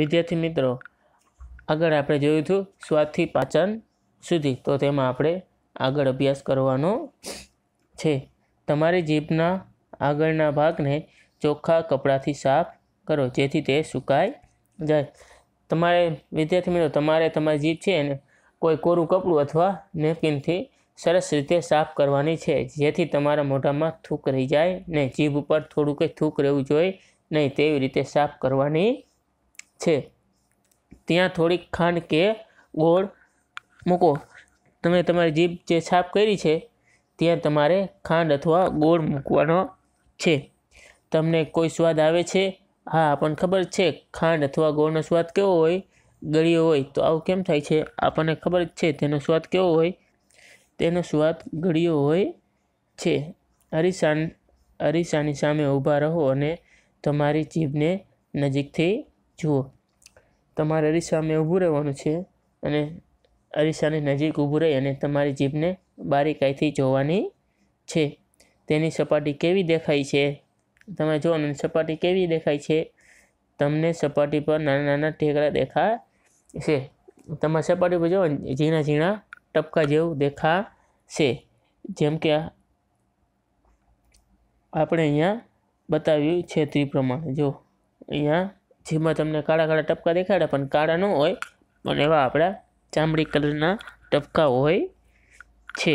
વિદ્યાર્થી મિત્રો આગળ આપણે જોયું હતું સ્વાદથી પાચન સુધી તો તેમાં આપણે આગળ અભ્યાસ કરવાનો છે તમારી જીભના આગળના ભાગને ચોખ્ખા કપડાથી સાફ કરો જેથી તે સુકાઈ જાય તમારે વિદ્યાર્થી મિત્રો તમારે તમારી જીભ છે એને કોઈ કોરું કપડું અથવા નેપકિનથી સરસ રીતે સાફ કરવાની છે જેથી તમારા મોઢામાં થૂક રહી જાય ને જીભ ઉપર થોડું થોડુંક થૂક રહેવું જોઈએ નહીં તેવી રીતે સાફ કરવાની છે ત્યાં થોડીક ખાંડ કે ગોળ મૂકો તમે તમારી જીભ જે છાપ કરી છે ત્યાં તમારે ખાંડ અથવા ગોળ મૂકવાનો છે તમને કોઈ સ્વાદ આવે છે હા આપણને ખબર છે ખાંડ અથવા ગોળનો સ્વાદ કેવો હોય ગળ્યો હોય તો આવું કેમ થાય છે આપણને ખબર છે તેનો સ્વાદ કેવો હોય તેનો સ્વાદ ગળ્યો હોય છે અરીસાન અરીસાની સામે ઊભા રહો અને તમારી જીભને નજીકથી જુઓ તમારે અરીસામે ઊભું રહેવાનું છે અને અરીસાની નજીક ઊભું રહી અને તમારી જીભને બારીકાઈથી જોવાની છે તેની સપાટી કેવી દેખાય છે તમે જુઓ અને સપાટી કેવી દેખાય છે તમને સપાટી પર નાના નાના ઠેકડા દેખા છે તમારી સપાટી પર જુઓ ઝીણા ઝીણા ટપકા જેવું દેખાશે જેમ કે આપણે અહીંયા બતાવ્યું છે તે પ્રમાણે જો અહીંયા જેમાં તમને કાળા કાળા ટપકા દેખાડે પણ કાળા ન હોય પણ એવા આપણા ચામડી કલરના ટપકા હોય છે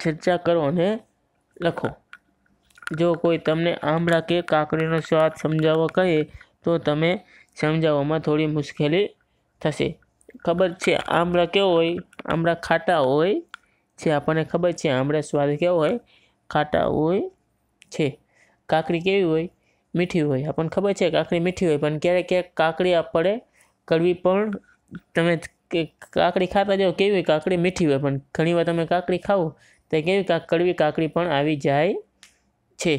ચર્ચા કરો અને લખો જો કોઈ તમને આંબળા કે કાકડીનો સ્વાદ સમજાવવા કહે તો તમે સમજાવવામાં થોડી મુશ્કેલી થશે ખબર છે આંબળા કેવો હોય આંબળા ખાટા હોય છે આપણને ખબર છે આમળા સ્વાદ કેવો હોય ખાટા હોય છે કાકડી કેવી હોય મીઠી હોય આપણને ખબર છે કાકડી મીઠી હોય પણ ક્યારેક ક્યારેક કાકડી આપણે કડવી પણ તમે કાકડી ખાતા જાઓ કેવી હોય કાકડી મીઠી હોય પણ ઘણીવાર તમે કાકડી ખાવો તો કેવી કડવી કાકડી પણ આવી જાય છે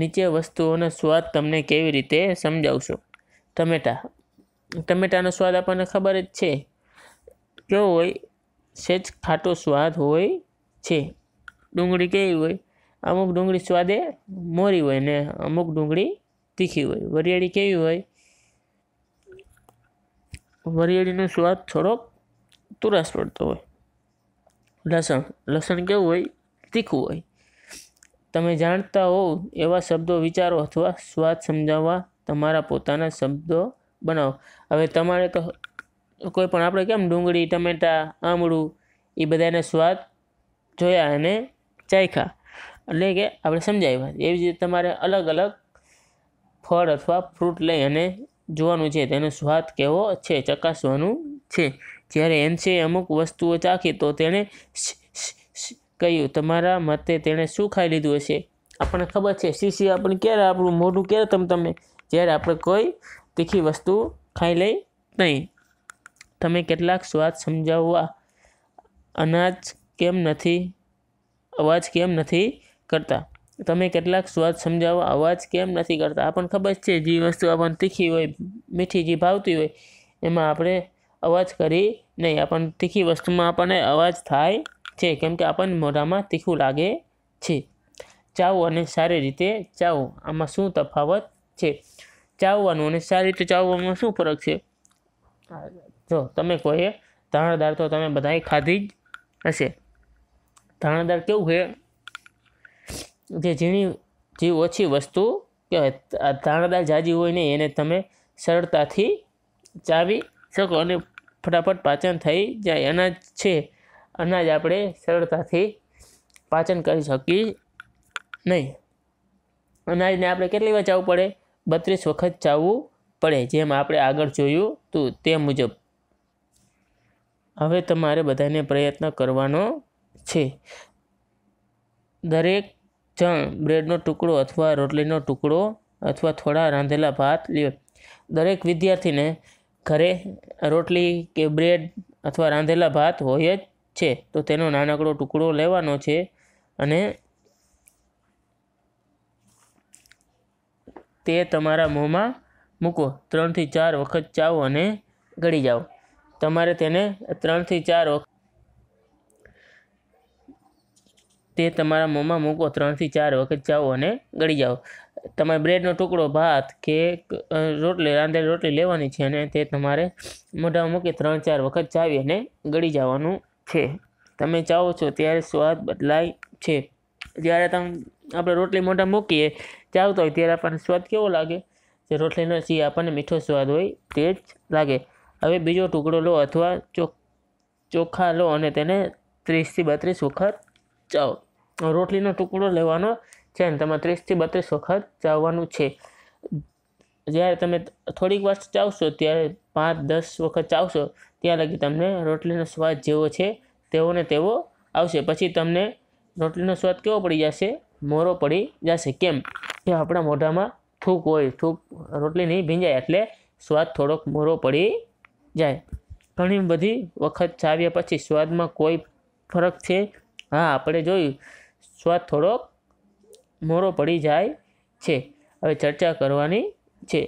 નીચે વસ્તુઓનો સ્વાદ તમને કેવી રીતે સમજાવશો ટમેટા ટમેટાનો સ્વાદ આપણને ખબર જ છે કેવો હોય સેજ ખાટો સ્વાદ હોય છે ડુંગળી કેવી હોય અમુક ડુંગળી સ્વાદે મોરી હોય ને અમુક ડુંગળી તીખી હોય વરિયાળી કેવી હોય વરિયાળીનો સ્વાદ થોડોક તુરાસ પડતો હોય લસણ લસણ કેવું હોય તીખું હોય તમે જાણતા હોવ એવા શબ્દો વિચારો અથવા સ્વાદ સમજાવવા તમારા પોતાના શબ્દો બનાવો હવે તમારે તો કોઈ પણ આપણે કેમ ડુંગળી ટમેટાં આમળું એ બધાને સ્વાદ જોયા અને ચાખ્યા એટલે કે આપણે સમજાવ્યા એવી જ રીતે તમારે અલગ અલગ ફળ અથવા ફ્રૂટ લઈ અને જોવાનું છે તેનો સ્વાદ કેવો છે ચકાસવાનું છે જ્યારે એનસે અમુક વસ્તુઓ ચાખી તો તેણે કહ્યું તમારા મતે તેણે શું ખાઈ લીધું હશે આપણને ખબર છે સીસી આપણે ક્યારે આપણું મોઢું ક્યારે તમે તમે જ્યારે આપણે કોઈ તીખી વસ્તુ ખાઈ લઈ નહીં તમે કેટલાક સ્વાદ સમજાવવા અનાજ કેમ નથી અવાજ કેમ નથી કરતા તમે કેટલાક સ્વાદ સમજાવવા અવાજ કેમ નથી કરતા આપણને ખબર છે જે વસ્તુ આપણને તીખી હોય મીઠી જે ભાવતી હોય એમાં આપણે અવાજ કરી નહીં આપણને તીખી વસ્તુમાં આપણને અવાજ થાય છે કેમ કે આપણને મોઢામાં તીખું લાગે છે ચાવ અને સારી રીતે ચાવો આમાં શું તફાવત છે ચાવવાનું અને સારી રીતે ચાવવામાં શું ફરક છે જો તમે કોઈએ ધાણાદાર તો તમે બધાએ ખાધી જ હશે ધાણાદાર કેવું છે જે ઝીણી જે ઓછી વસ્તુ કે ધારદાર જાજી હોય નહીં એને તમે સરળતાથી ચાવી શકો અને ફટાફટ પાચન થઈ જાય અનાજ છે અનાજ આપણે સરળતાથી પાચન કરી શકીએ નહીં અનાજને આપણે કેટલી વાર ચાવવું પડે બત્રીસ વખત ચાવવું પડે જેમ આપણે આગળ જોયું તો તે મુજબ હવે તમારે બધાને પ્રયત્ન કરવાનો છે દરેક જણ બ્રેડનો ટુકડો અથવા રોટલીનો ટુકડો અથવા થોડા રાંધેલા ભાત લ્યો દરેક વિદ્યાર્થીને ઘરે રોટલી કે બ્રેડ અથવા રાંધેલા ભાત હોય જ છે તો તેનો નાનકડો ટુકડો લેવાનો છે અને તે તમારા મોંમાં મૂકો ત્રણથી ચાર વખત ચાવો અને ગળી જાઓ તમારે તેને ત્રણથી ચાર વખત તે તમારા મોંમાં મૂકો ત્રણથી ચાર વખત ચાવો અને ગળી જાઓ તમારે બ્રેડનો ટુકડો ભાત કે રોટલી રાંધેલી રોટલી લેવાની છે અને તે તમારે મોઢામાં મૂકી ત્રણ ચાર વખત ચાવી અને ગળી જવાનું છે તમે ચાવો છો ત્યારે સ્વાદ બદલાય છે જ્યારે તમે આપણે રોટલી મોઢા મૂકીએ ચાવતા હોય ત્યારે આપણને સ્વાદ કેવો લાગે જે રોટલીનો જે આપણને મીઠો સ્વાદ હોય તે જ લાગે હવે બીજો ટુકડો લો અથવા ચો ચોખા લો અને તેને ત્રીસથી બત્રીસ વખત ચાવો રોટલીનો ટુકડો લેવાનો છે અને તમારે ત્રીસથી બત્રીસ વખત ચાવવાનું છે જ્યારે તમે થોડીક વાર ચાવશો ત્યારે પાંચ દસ વખત ચાવશો ત્યાં લગી તમને રોટલીનો સ્વાદ જેવો છે તેવો ને તેવો આવશે પછી તમને રોટલીનો સ્વાદ કેવો પડી જશે મોરો પડી જશે કેમ કે આપણા મોઢામાં થૂક હોય થૂક રોટલી નહીં ભીંજાય એટલે સ્વાદ થોડોક મોરો પડી જાય ઘણી બધી વખત ચાવ્યા પછી સ્વાદમાં કોઈ ફરક છે હા આપણે જોયું સ્વાદ થોડોક મોરો પડી જાય છે હવે ચર્ચા કરવાની છે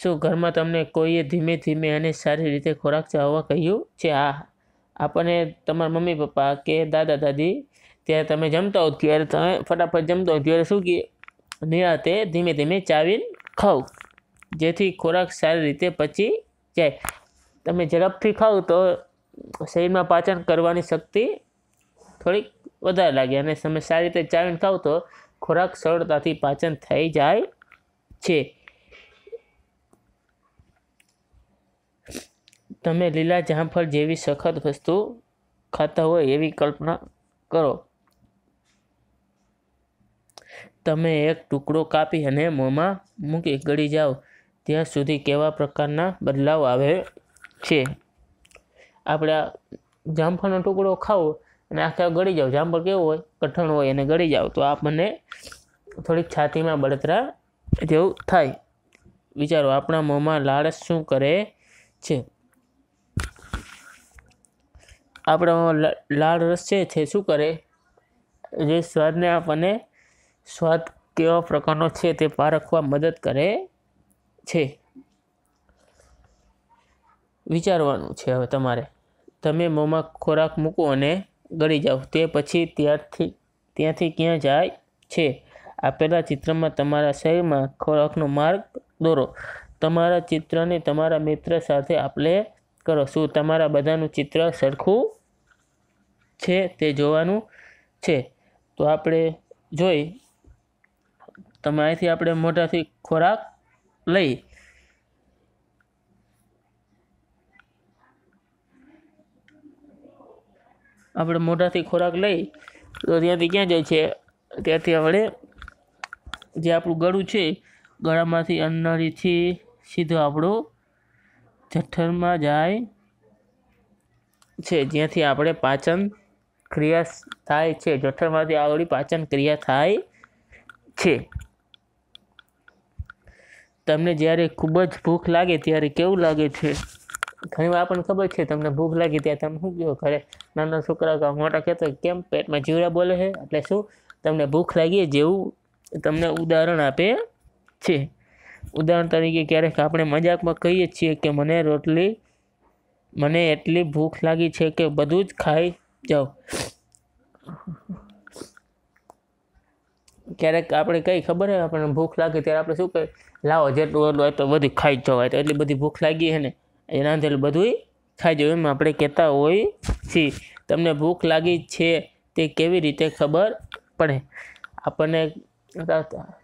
શું ઘરમાં તમને કોઈએ ધીમે ધીમે અને સારી રીતે ખોરાક ચાવવા કહ્યું છે આ આપણને તમારા મમ્મી પપ્પા કે દાદા દાદી ત્યારે તમે જમતા હો ત્યારે તમે ફટાફટ જમતા હો ત્યારે શું કહે નિરાતે ધીમે ધીમે ચાવીને ખાવ જેથી ખોરાક સારી રીતે પચી જાય તમે ઝડપથી ખાવ તો શરીરમાં પાચન કરવાની શક્તિ થોડીક વધારે લાગે અને તમે સારી રીતે ચાવીને ખાવ તો ખોરાક સરળતાથી પાચન થઈ જાય છે તમે લીલા જામફળ જેવી સખત વસ્તુ ખાતા હોય એવી કલ્પના કરો તમે એક ટુકડો કાપી અને મોંમાં મૂકી ગળી જાઓ ત્યાં સુધી કેવા પ્રકારના બદલાવ આવે છે આપણે જામફળનો ટુકડો ખાવો અને આખે ગળી જાવ જાંબળ કેવું હોય કઠણ હોય અને ગળી જાવ તો આપણને થોડીક છાતીમાં બળતરા જેવું થાય વિચારો આપણા મોંમાં લાળસ શું કરે છે આપણા લાળ રસ છે શું કરે જે સ્વાદને આપણને સ્વાદ કેવા પ્રકારનો છે તે પારખવા મદદ કરે છે વિચારવાનું છે હવે તમારે તમે મોંમાં ખોરાક મૂકો અને ગળી જાઓ તે પછી ત્યારથી ત્યાંથી ક્યાં જાય છે આપેલા ચિત્રમાં તમારા શરીરમાં ખોરાકનો માર્ગ દોરો તમારા ચિત્રને તમારા મિત્ર સાથે આપલે કરો શું તમારા બધાનું ચિત્ર સરખું છે તે જોવાનું છે તો આપણે જોઈ તમે આપણે મોઢાથી ખોરાક લઈ આપણે મોઢાથી ખોરાક લઈ તો ત્યાંથી ક્યાં જાય છે ત્યાંથી આપણે જે આપણું ગળું છે ગળામાંથી અન્નળીથી સીધો આપણો જઠરમાં જાય છે જ્યાંથી આપણે પાચન ક્રિયા થાય છે જઠરમાંથી આવડી પાચન ક્રિયા થાય છે તમને જ્યારે ખૂબ જ ભૂખ લાગે ત્યારે કેવું લાગે છે ઘણી વાર આપણને ખબર છે તમને ભૂખ લાગી ત્યાં તમે શું કહો ઘરે નાના છોકરા કે મોટા કહેતો કેમ પેટમાં જીવડા બોલે છે એટલે શું તમને ભૂખ લાગી જેવું તમને ઉદાહરણ આપે છે ઉદાહરણ તરીકે ક્યારેક આપણે મજાકમાં કહીએ છીએ કે મને રોટલી મને એટલી ભૂખ લાગી છે કે બધું જ ખાઈ જાઓ ક્યારેક આપણે કંઈ ખબર હોય આપણને ભૂખ લાગે ત્યારે આપણે શું કહે લાવો જેટલું એટલું હોય તો બધું ખાઈ જવાય તો એટલી બધી ભૂખ લાગી હે ને એનાથી બધુંય ખાઈ જવું એમ આપણે કહેતા હોઈએ છીએ તમને ભૂખ લાગી છે તે કેવી રીતે ખબર પડે આપણને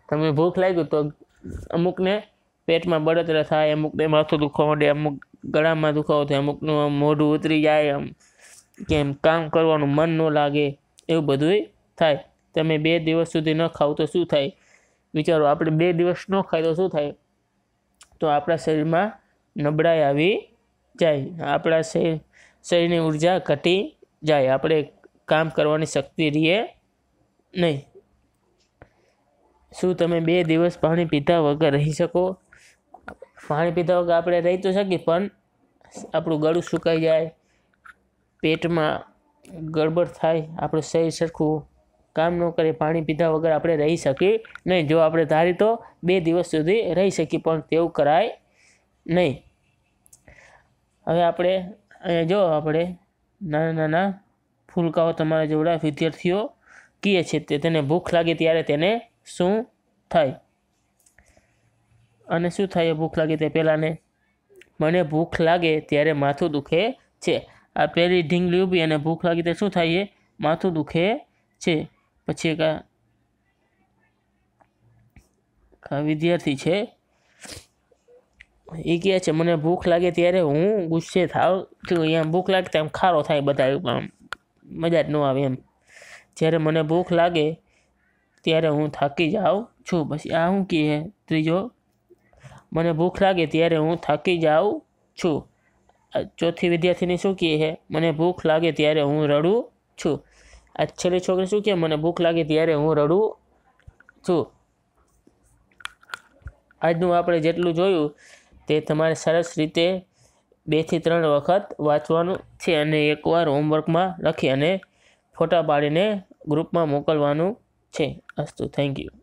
તમે ભૂખ લાગ્યું તો અમુકને પેટમાં બળતરા થાય અમુકને માથું દુખવા માંડે અમુક ગળામાં દુખાવો થાય અમુકનું મોઢું ઉતરી જાય એમ કે એમ કામ કરવાનું મન ન લાગે એવું બધુંય થાય તમે બે દિવસ સુધી ન ખાવ તો શું થાય વિચારો આપણે બે દિવસ ન ખાય તો શું થાય તો આપણા શરીરમાં નબળાઈ આવી જાય આપણા શરીર શરીરની ઉર્જા ઘટી જાય આપણે કામ કરવાની શક્તિ રહીએ નહીં શું તમે બે દિવસ પાણી પીધા વગર રહી શકો પાણી પીધા વગર આપણે રહી તો શકીએ પણ આપણું ગળું સુકાઈ જાય પેટમાં ગડબડ થાય આપણું શરીર સરખું કામ ન કરે પાણી પીધા વગર આપણે રહી શકીએ નહીં જો આપણે ધારી તો બે દિવસ સુધી રહી શકીએ પણ તેવું કરાય નહીં હવે આપણે અહીંયા જો આપણે નાના નાના ફૂલકાઓ તમારા જેવડા વિદ્યાર્થીઓ કીએ છીએ તે તેને ભૂખ લાગે ત્યારે તેને શું થાય અને શું થાય ભૂખ લાગે તે પહેલાંને મને ભૂખ લાગે ત્યારે માથું દુખે છે આ પહેલી ઢીંગલી ઊભી અને ભૂખ લાગી ત્યારે શું થાય એ માથું દુખે છે પછી એક વિદ્યાર્થી છે એ કહે છે મને ભૂખ લાગે ત્યારે હું ગુસ્સે થાવ એમ ભૂખ લાગે તો એમ ખારો થાય બધા મજા જ ન આવે એમ જ્યારે મને ભૂખ લાગે ત્યારે હું થાકી જાઉં છું પછી આ શું કહે ત્રીજો મને ભૂખ લાગે ત્યારે હું થાકી જાઉં છું ચોથી વિદ્યાર્થીની શું કહે છે મને ભૂખ લાગે ત્યારે હું રડું છું આ છેલ્લી છોકરી શું કહે મને ભૂખ લાગે ત્યારે હું રડું છું આજનું આપણે જેટલું જોયું તે તમારે સરસ રીતે બેથી ત્રણ વખત વાંચવાનું છે અને એકવાર હોમવર્કમાં લખી અને ફોટા પાડીને ગ્રુપમાં મોકલવાનું છે અસ્તુ થેન્ક યુ